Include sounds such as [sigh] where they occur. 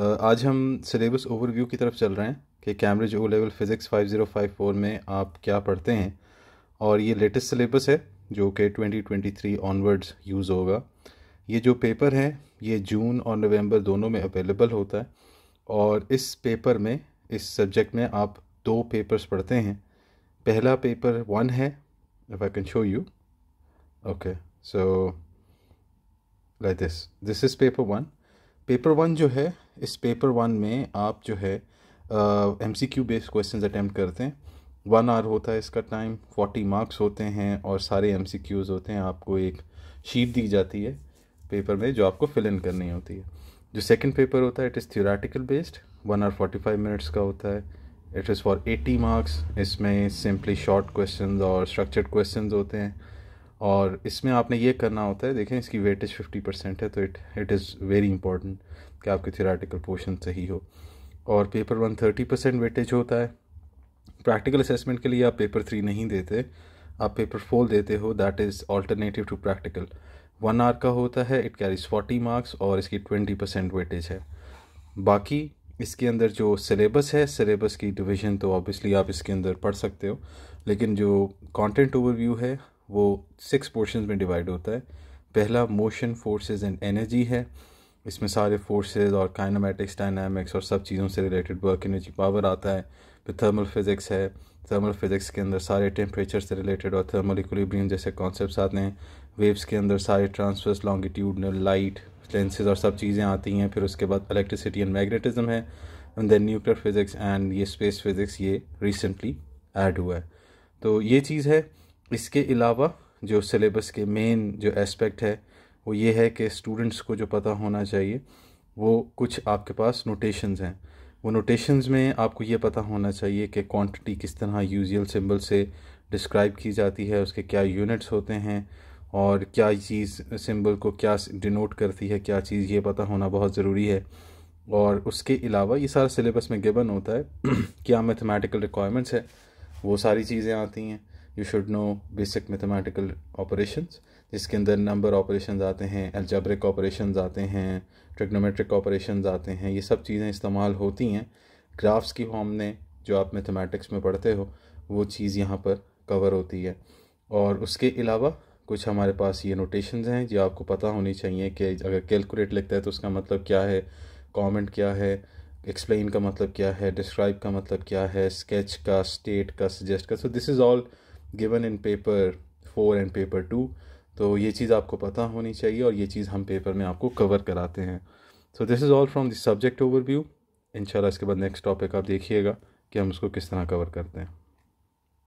आज हम syllabus overview की तरफ चल रहे हैं कि कैम्ब्रिज ओ लेवल फ़िज़िक्स 5054 में आप क्या पढ़ते हैं और ये लेटेस्ट सिलेबस है जो कि 2023 ऑनवर्ड्स यूज़ होगा ये जो पेपर है ये जून और नवंबर दोनों में अवेलेबल होता है और इस पेपर में इस सब्जेक्ट में आप दो पेपर्स पढ़ते हैं पहला पेपर वन है if I can show you okay so like this this is paper one paper one जो है इस पेपर वन में आप जो है M C Q based question attempt करते हैं वन आवर होता है इसका टाइम फोर्टी मार्क्स होते हैं और सारे एम सी क्यूज़ होते हैं आपको एक शीट दी जाती है पेपर में जो आपको फिल इन करनी होती है जो सेकेंड पेपर होता है it is theoretical based one hour forty five minutes का होता है it is for eighty marks इसमें सिंपली शॉर्ट क्वेश्चन और स्ट्रक्चर्ड क्वेश्चन होते हैं और इसमें आपने ये करना होता है देखें इसकी वेटेज फिफ्टी परसेंट है तो it it is very important कि आपके थियोराटिकल पोर्शन सही हो और paper one thirty percent weightage होता है प्रैक्टिकल असेसमेंट के लिए आप पेपर थ्री नहीं देते आप पेपर फोर देते हो that is alternative to practical one hour का होता है इट कैरीज फोर्टी मार्क्स और इसकी ट्वेंटी परसेंट वेटेज है बाकी इसके अंदर जो सिलेबस है सिलेबस की डिवीजन तो ऑब्वियसली आप इसके अंदर पढ़ सकते हो लेकिन जो कंटेंट ओवरव्यू है वो सिक्स पोर्शन में डिवाइड होता है पहला मोशन फोर्सेस एंड एनर्जी है इसमें सारे फोर्सेस और काइनामेटिक्स डायनामिक्स और सब चीज़ों से रिलेटेड वर्क एनर्जी पावर आता है फिर थर्मल फिज़िक्स है थर्मल फिज़िक्स के अंदर सारे टेम्परेचर से रिलेटेड और थर्मल इक्विलिब्रियम जैसे कॉन्सेप्ट आते हैं वेव्स के अंदर सारे ट्रांसफर्स लॉन्गिट्यूडनल लाइट लेंसेज और सब चीज़ें आती हैं फिर उसके बाद इलेक्ट्रिसिटी एंड मैग्नेटिज्म है and then nuclear physics and ये स्पेस फिज़िक्स ये रिसेंटली एड हुआ है तो ये चीज़ है इसके अलावा जो सिलेबस के मेन जो एस्पेक्ट है वो ये है कि स्टूडेंट्स को जो पता होना चाहिए वो कुछ आपके पास नोटेशंस हैं वो नोटेशंस में आपको ये पता होना चाहिए कि क्वांटिटी किस तरह यूजियल सिंबल से डिस्क्राइब की जाती है उसके क्या यूनिट्स होते हैं और क्या चीज़ सिंबल को क्या डिनोट करती है क्या चीज़ ये पता होना बहुत ज़रूरी है और उसके अलावा ये सारा सिलेबस में गिबन होता है [clears throat] क्या मैथमेटिकल रिक्वायरमेंट्स है वो सारी चीज़ें आती हैं you should know basic mathematical operations जिसके अंदर नंबर ऑपरेशन आते हैं एल्जब्रिक ऑपरेशन आते हैं ट्रिग्नोमेट्रिक ऑपरेशन आते हैं ये सब चीज़ें इस्तेमाल होती हैं ग्राफ्स की फॉर्म ने जो आप मैथमेटिक्स में पढ़ते हो वो चीज़ यहाँ पर कवर होती है और उसके अलावा कुछ हमारे पास ये नोटेशन हैं जो आपको पता होनी चाहिए कि अगर कैलकुलेट लिखता है तो उसका मतलब क्या है कॉमेंट क्या है एक्सप्लेन का मतलब क्या है डिस्क्राइब का मतलब क्या है स्केच का स्टेट का सजेस्ट का so this is all given in paper four and paper two तो ये चीज़ आपको पता होनी चाहिए और ये चीज़ हम पेपर में आपको कवर कराते हैं so this is all from the subject overview इंशाल्लाह इसके बाद नेक्स्ट टॉपिक आप देखिएगा कि हम उसको किस तरह कवर करते हैं